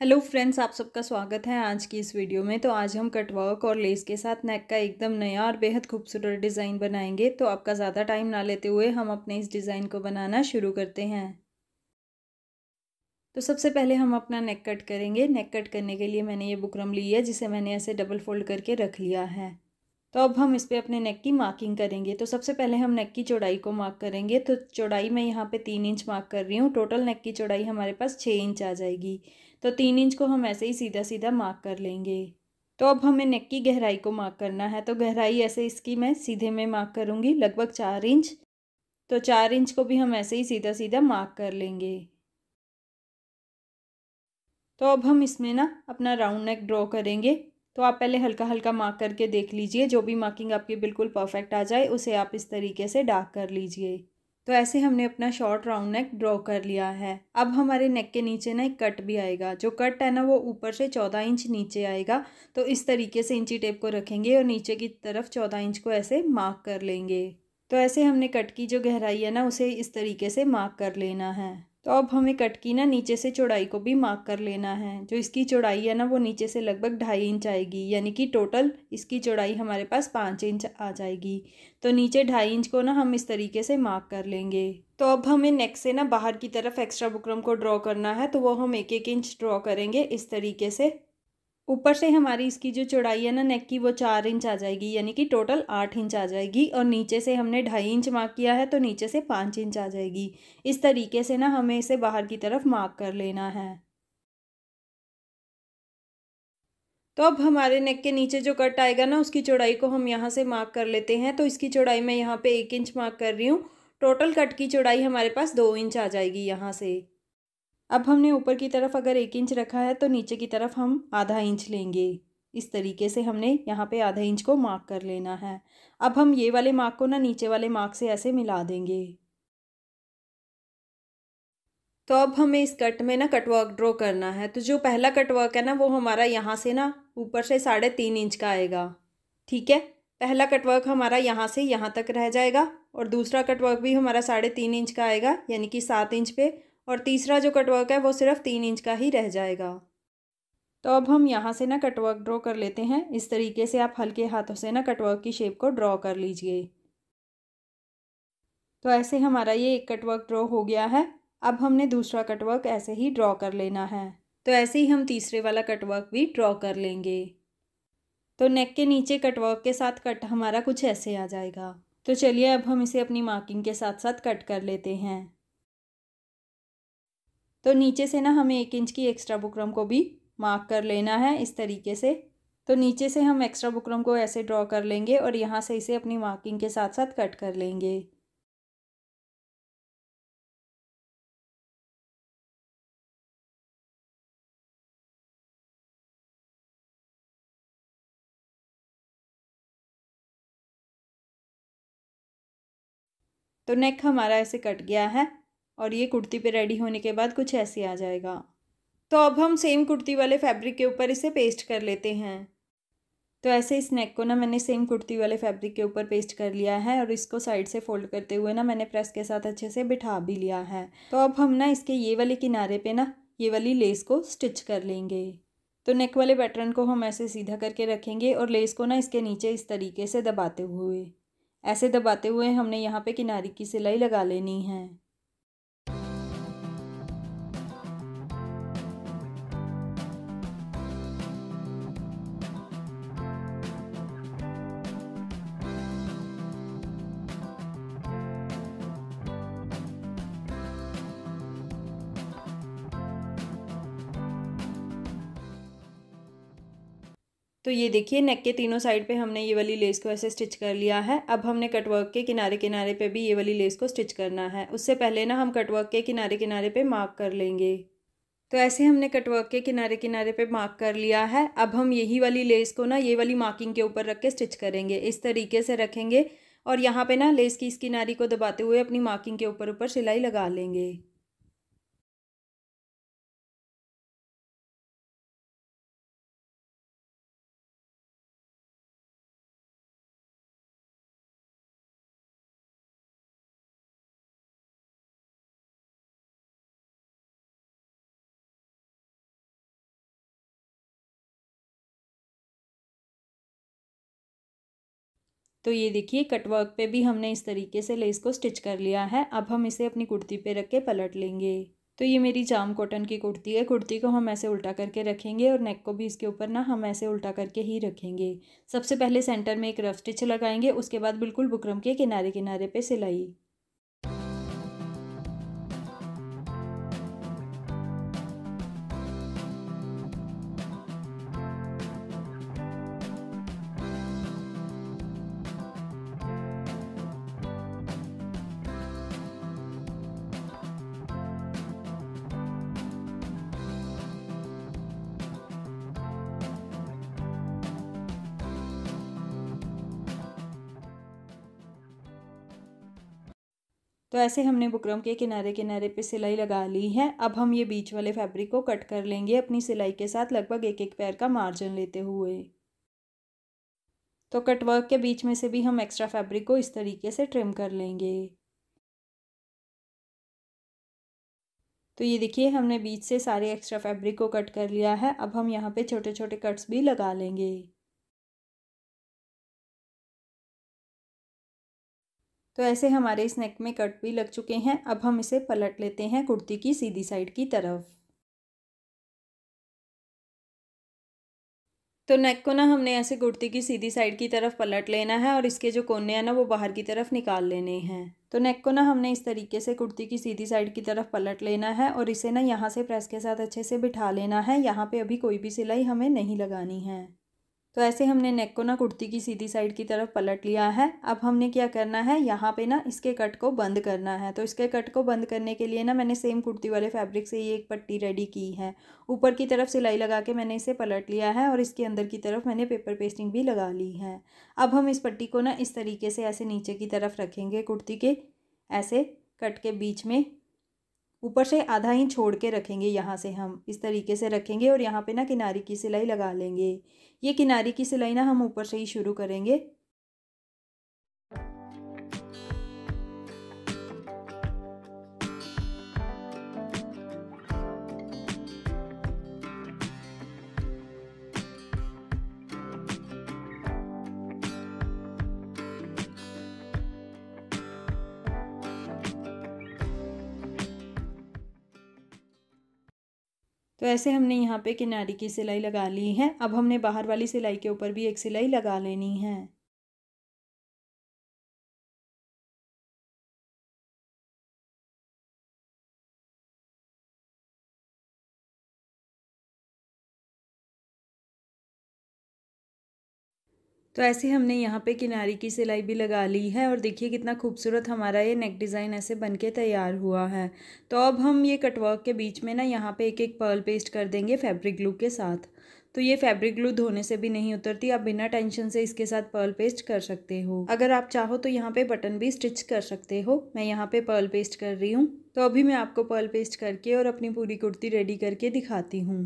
hello friends आप सबका स्वागत है आज की इस वीडियो में तो आज हम कटवर्क और लेस के साथ नेक का एकदम नया और बेहद खूबसूरत डिज़ाइन बनाएंगे तो आपका ज़्यादा टाइम ना लेते हुए हम अपने इस डिज़ाइन को बनाना शुरू करते हैं तो सबसे पहले हम अपना नेक कट करेंगे नेक कट करने के लिए मैंने ये बुकरम ली है जिसे मैंने ऐसे डबल फोल्ड करके रख लिया है तो अब हम इस पर अपने नेक की मार्किंग करेंगे तो सबसे पहले हम नेक की चौड़ाई को मार्क करेंगे तो चौड़ाई मैं यहाँ पे तीन इंच मार्क कर रही हूँ टोटल नेक की चौड़ाई हमारे पास छः इंच आ जाएगी तो तीन इंच को हम ऐसे ही सीधा सीधा मार्क कर लेंगे तो अब हमें नेक की गहराई को मार्क करना है तो गहराई ऐसे इसकी मैं सीधे में मार्क करूँगी लगभग चार इंच तो चार इंच को भी हम ऐसे ही सीधा सीधा मार्क कर लेंगे तो अब हम इसमें ना अपना राउंड नेक ड्रॉ करेंगे तो आप पहले हल्का हल्का मार्क करके देख लीजिए जो भी मार्किंग आपकी बिल्कुल परफेक्ट आ जाए उसे आप इस तरीके से डार्क कर लीजिए तो ऐसे हमने अपना शॉर्ट राउंड नेक ड्रॉ कर लिया है अब हमारे नेक के नीचे ना एक कट भी आएगा जो कट है ना वो ऊपर से चौदह इंच नीचे आएगा तो इस तरीके से इंची टेप को रखेंगे और नीचे की तरफ चौदह इंच को ऐसे मार्क कर लेंगे तो ऐसे हमने कट की जो गहराई है ना उसे इस तरीके से मार्क कर लेना है तो अब हमें कट की ना नीचे से चौड़ाई को भी मार्क कर लेना है जो इसकी चौड़ाई है ना वो नीचे से लगभग ढाई इंच आएगी यानी कि टोटल इसकी चौड़ाई हमारे पास पाँच इंच आ जाएगी तो नीचे ढाई इंच को ना हम इस तरीके से मार्क कर लेंगे तो अब हमें नेक से ना बाहर की तरफ एक्स्ट्रा बुकरम को ड्रॉ करना है तो वो हम एक एक इंच ड्रॉ करेंगे इस तरीके से ऊपर से हमारी इसकी जो चौड़ाई है ना नेक की वो चार इंच आ जाएगी यानी कि टोटल आठ इंच आ जाएगी और नीचे से हमने ढाई इंच मार्क किया है तो नीचे से पाँच इंच आ जाएगी इस तरीके से ना हमें इसे बाहर की तरफ मार्क कर लेना है तो अब हमारे नेक के नीचे जो कट आएगा ना उसकी चौड़ाई को हम यहाँ से मार्क कर लेते हैं तो इसकी चौड़ाई मैं यहाँ पे एक इंच मार्क कर रही हूँ टोटल कट की चौड़ाई हमारे पास दो इंच आ जाएगी यहाँ से अब हमने ऊपर की तरफ अगर एक इंच रखा है तो नीचे की तरफ हम आधा इंच लेंगे इस तरीके से हमने यहाँ पे आधा इंच को मार्क कर लेना है अब हम ये वाले मार्क को ना नीचे वाले मार्क से ऐसे मिला देंगे तो अब हमें इस कट में ना कटवर्क ड्रॉ करना है तो जो पहला कटवर्क है ना वो हमारा यहाँ से ना ऊपर से साढ़े तीन इंच का आएगा ठीक है पहला कटवर्क हमारा यहाँ से यहाँ तक रह जाएगा और दूसरा कटवर्क भी हमारा साढ़े तीन इंच का आएगा यानी कि सात इंच पे और तीसरा जो कटवर्क है वो सिर्फ तीन इंच का ही रह जाएगा तो अब हम यहाँ से ना कटवर्क ड्रॉ कर लेते हैं इस तरीके से आप हल्के हाथों से ना कटवर्क की शेप को ड्रॉ कर लीजिए तो ऐसे हमारा ये एक कटवर्क ड्रॉ हो गया है अब हमने दूसरा कटवर्क ऐसे ही ड्रॉ कर लेना है तो ऐसे ही हम तीसरे वाला कटवर्क भी ड्रॉ कर लेंगे तो नेक के नीचे कटवर्क के साथ कट हमारा कुछ ऐसे आ जाएगा तो चलिए अब हम इसे अपनी मार्किंग के साथ साथ कट कर लेते हैं तो नीचे से ना हमें एक इंच की एक्स्ट्रा बुकरम को भी मार्क कर लेना है इस तरीके से तो नीचे से हम एक्स्ट्रा बुकरम को ऐसे ड्रॉ कर लेंगे और यहाँ से इसे अपनी मार्किंग के साथ साथ कट कर लेंगे तो नेक हमारा ऐसे कट गया है और ये कुर्ती पे रेडी होने के बाद कुछ ऐसे आ जाएगा तो अब हम सेम कुर्ती वाले फैब्रिक के ऊपर इसे पेस्ट कर लेते हैं तो ऐसे इस नेक को ना मैंने सेम कुर्ती वाले फैब्रिक के ऊपर पेस्ट कर लिया है और इसको साइड से फोल्ड करते हुए ना मैंने प्रेस के साथ अच्छे से बिठा भी लिया है तो अब हम ना इसके ये वाले किनारे पे ना ये वाली लेस को स्टिच कर लेंगे तो नेक वाले पैटर्न को हम ऐसे सीधा करके रखेंगे और लेस को ना इसके नीचे इस तरीके से दबाते हुए ऐसे दबाते हुए हमने यहाँ पे किनारे की सिलाई लगा लेनी है तो ये देखिए नेक के तीनों साइड पे हमने ये वाली लेस को ऐसे स्टिच कर लिया है अब हमने कटवर्क के किनारे किनारे पे भी ये वाली लेस को स्टिच करना है उससे पहले ना हम कटवर्क के किनारे किनारे पे मार्क कर लेंगे तो ऐसे हमने कटवर्क के किनारे किनारे पे मार्क कर लिया है अब हम यही वाली लेस को ना ये वाली मार्किंग के ऊपर रख के स्टिच करेंगे इस तरीके से रखेंगे और यहाँ पर ना लेस की इस किनारी को दबाते हुए अपनी मार्किंग के ऊपर ऊपर सिलाई लगा लेंगे तो ये देखिए कटवर्क पे भी हमने इस तरीके से लेस को स्टिच कर लिया है अब हम इसे अपनी कुर्ती पे रख के पलट लेंगे तो ये मेरी जाम कॉटन की कुर्ती है कुर्ती को हम ऐसे उल्टा करके रखेंगे और नेक को भी इसके ऊपर ना हम ऐसे उल्टा करके ही रखेंगे सबसे पहले सेंटर में एक रफ स्टिच लगाएंगे उसके बाद बिल्कुल बुकरम के किनारे किनारे पे सिलाई तो ऐसे हमने बुकरम के किनारे किनारे पे सिलाई लगा ली है अब हम ये बीच वाले फैब्रिक को कट कर लेंगे अपनी सिलाई के साथ लगभग एक एक पैर का मार्जिन लेते हुए तो कटवर्क के बीच में से भी हम एक्स्ट्रा फैब्रिक को इस तरीके से ट्रिम कर लेंगे तो ये देखिए हमने बीच से सारे एक्स्ट्रा फैब्रिक को कट कर लिया है अब हम यहाँ पे छोटे छोटे कट्स भी लगा लेंगे तो ऐसे हमारे इस नेक में कट भी लग चुके हैं अब हम इसे पलट लेते हैं कुर्ती की सीधी साइड की तरफ तो नेक को ना हमने ऐसे कुर्ती की सीधी साइड की तरफ पलट लेना है और इसके जो कोने हैं ना वो बाहर की तरफ निकाल लेने हैं तो नेक को ना हमने इस तरीके से कुर्ती की सीधी साइड की तरफ पलट लेना है और इसे ना यहाँ से प्रेस के साथ अच्छे से बिठा लेना है यहाँ पे अभी कोई भी सिलाई हमें नहीं लगानी है तो ऐसे हमने नेक को ना कुर्ती की सीधी साइड की तरफ पलट लिया है अब हमने क्या करना है यहाँ पे ना इसके कट को बंद करना है तो इसके कट को बंद करने के लिए ना मैंने सेम कुर्ती वाले फैब्रिक से ये एक पट्टी रेडी की है ऊपर की तरफ सिलाई लगा के मैंने इसे पलट लिया है और इसके अंदर की तरफ मैंने पेपर पेस्टिंग भी लगा ली है अब हम इस पट्टी को ना इस तरीके से ऐसे नीचे की तरफ रखेंगे कुर्ती के ऐसे कट के बीच में ऊपर से आधा इंच छोड़ के रखेंगे यहाँ से हम इस तरीके से रखेंगे और यहाँ पे ना किनारी की सिलाई लगा लेंगे ये किनारी की सिलाई ना हम ऊपर से ही शुरू करेंगे तो ऐसे हमने यहाँ पे किनारी की सिलाई लगा ली है अब हमने बाहर वाली सिलाई के ऊपर भी एक सिलाई लगा लेनी है तो ऐसे हमने यहाँ पे किनारे की सिलाई भी लगा ली है और देखिए कितना खूबसूरत हमारा ये नेक डिज़ाइन ऐसे बन के तैयार हुआ है तो अब हम ये कटवर्क के बीच में ना यहाँ पे एक एक पर्ल पेस्ट कर देंगे फैब्रिक ग्लू के साथ तो ये फैब्रिक ग्लू धोने से भी नहीं उतरती आप बिना टेंशन से इसके साथ पर्ल पेस्ट कर सकते हो अगर आप चाहो तो यहाँ पे बटन भी स्टिच कर सकते हो मैं यहाँ पे पर्ल पेस्ट कर रही हूँ तो अभी मैं आपको पर्ल पेस्ट करके और अपनी पूरी कुर्ती रेडी करके दिखाती हूँ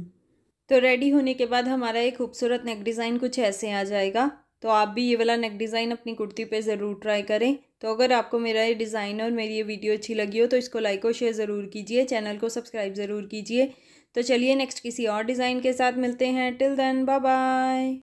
तो रेडी होने के बाद हमारा ये खूबसूरत नेक डिज़ाइन कुछ ऐसे आ जाएगा तो आप भी ये वाला नेक डिज़ाइन अपनी कुर्ती पे ज़रूर ट्राई करें तो अगर आपको मेरा ये डिज़ाइन और मेरी ये वीडियो अच्छी लगी हो तो इसको लाइक और शेयर ज़रूर कीजिए चैनल को सब्सक्राइब ज़रूर कीजिए तो चलिए नेक्स्ट किसी और डिज़ाइन के साथ मिलते हैं टिल देन बाय बाय